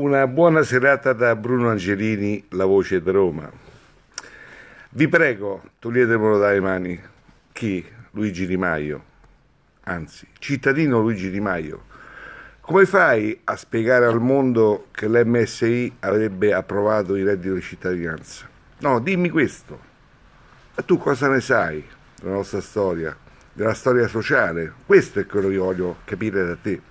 Una buona serata da Bruno Angelini, La Voce di Roma. Vi prego, toglietemelo dalle mani. Chi? Luigi Di Maio. Anzi, cittadino Luigi Di Maio. Come fai a spiegare al mondo che l'MSI avrebbe approvato il reddito di cittadinanza? No, dimmi questo. Ma tu cosa ne sai della nostra storia, della storia sociale? Questo è quello che voglio capire da te.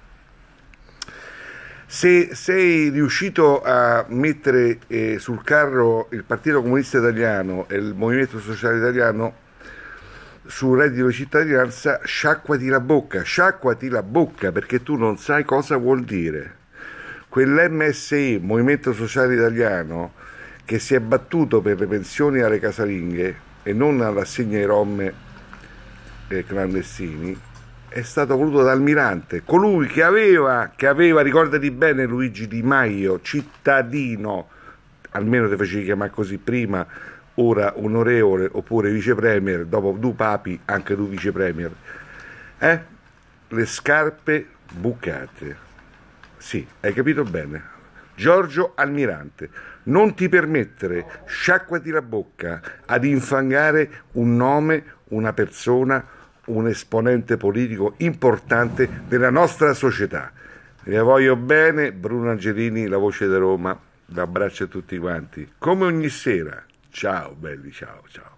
Se sei riuscito a mettere eh, sul carro il Partito Comunista Italiano e il Movimento Sociale Italiano sul reddito di cittadinanza, sciacquati la bocca, sciacquati la bocca perché tu non sai cosa vuol dire. Quell'MSI, Movimento Sociale Italiano, che si è battuto per le pensioni alle casalinghe e non all'assegno ai rom eh, clandestini, è stato voluto da Almirante, colui che aveva, che aveva, ricordati bene Luigi Di Maio, cittadino, almeno ti facevi chiamare così prima, ora onorevole oppure vicepremier, dopo Du Papi anche tu vicepremier, eh? le scarpe bucate. Sì, hai capito bene. Giorgio Almirante, non ti permettere, sciacquati la bocca ad infangare un nome, una persona, un esponente politico importante della nostra società. Le voglio bene, Bruno Angelini, la voce di Roma. Un abbraccio a tutti quanti. Come ogni sera. Ciao belli, ciao, ciao.